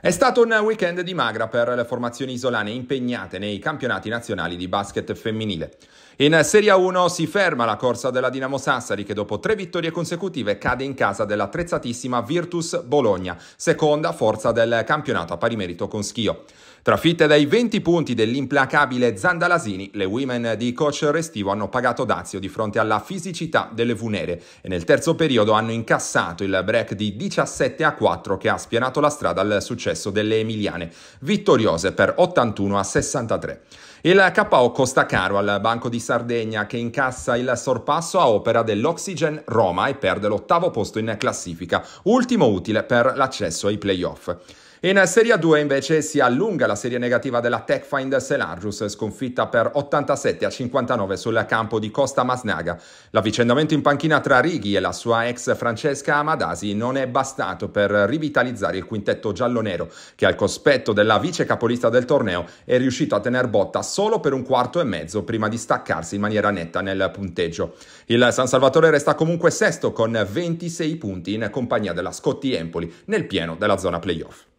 È stato un weekend di magra per le formazioni isolane impegnate nei campionati nazionali di basket femminile. In Serie 1 si ferma la corsa della Dinamo Sassari che dopo tre vittorie consecutive cade in casa dell'attrezzatissima Virtus Bologna, seconda forza del campionato a pari merito con Schio. Trafitte dai 20 punti dell'implacabile Zandalasini, le women di coach Restivo hanno pagato dazio di fronte alla fisicità delle Vunere e nel terzo periodo hanno incassato il break di 17 a 4 che ha spianato la strada al successo successo delle Emiliane, vittoriose per 81 a 63. Il KO costa caro al Banco di Sardegna che incassa il sorpasso a opera dell'Oxygen Roma e perde l'ottavo posto in classifica, ultimo utile per l'accesso ai playoff. In Serie 2 invece si allunga la serie negativa della Techfind Selargius, sconfitta per 87 a 59 sul campo di Costa Masnaga. L'avvicendamento in panchina tra Righi e la sua ex Francesca Amadasi non è bastato per rivitalizzare il quintetto giallo-nero, che al cospetto della vice capolista del torneo è riuscito a tener botta solo per un quarto e mezzo prima di staccarsi in maniera netta nel punteggio. Il San Salvatore resta comunque sesto con 26 punti in compagnia della Scotti Empoli nel pieno della zona playoff.